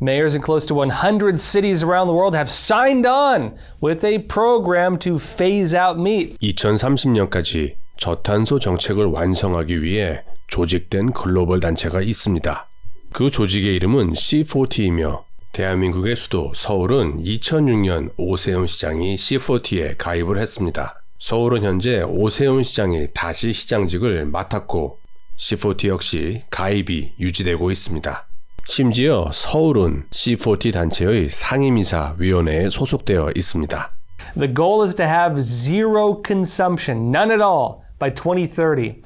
Mayors in close to 100 cities around the world have signed on with a program to phase out meat. 2030년까지 저탄소 정책을 완성하기 위해 조직된 글로벌 단체가 있습니다. 그 조직의 이름은 C40이며 대한민국의 수도 서울은 2006년 오세훈 시장이 C40에 가입을 했습니다. 서울은 현재 오세훈 시장이 다시 시장직을 맡았고 C40 역시 가입이 유지되고 있습니다. 심지어 서울은 C40 단체의 상임이사 위원회에 소속되어 있습니다. The goal is to have zero consumption, none at all by 2030.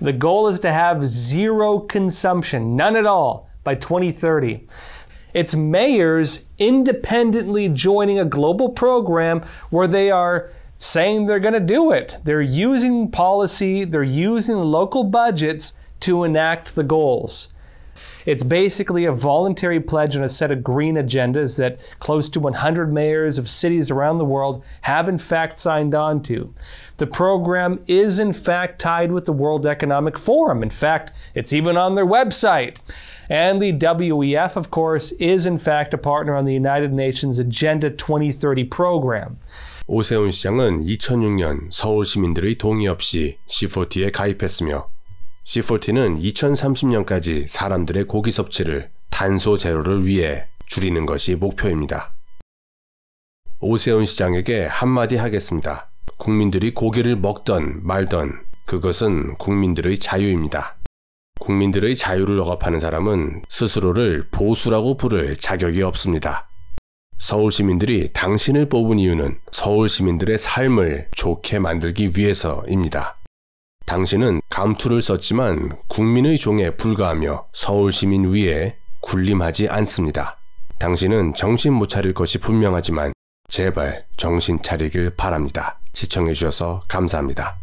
The goal is to have zero consumption, none at all by 2030. It's mayors independently joining a global program where they are saying they're going to do it. They're using policy, they're using local budgets to enact the goals. It's basically a voluntary pledge on a set of green agendas that close to 100 mayors of cities around the world have in fact signed on to. The program is in fact tied with the World Economic Forum. In fact, it's even on their website. And the WEF, of course, is in fact a partner on the United Nations Agenda 2030 program. 오세훈 시장은 2006년 서울 시민들의 동의 없이 C40에 가입했으며 C40는 2030년까지 사람들의 고기 섭취를 탄소 제로를 위해 줄이는 것이 목표입니다. 오세훈 시장에게 한마디 하겠습니다. 국민들이 고기를 먹던 말던 그것은 국민들의 자유입니다. 국민들의 자유를 억압하는 사람은 스스로를 보수라고 부를 자격이 없습니다. 서울 시민들이 당신을 뽑은 이유는 서울 시민들의 삶을 좋게 만들기 위해서입니다. 당신은 감투를 썼지만 국민의 종에 불과하며 서울 시민 위에 군림하지 않습니다. 당신은 정신 못 차릴 것이 분명하지만 제발 정신 차리길 바랍니다. 시청해주셔서 감사합니다.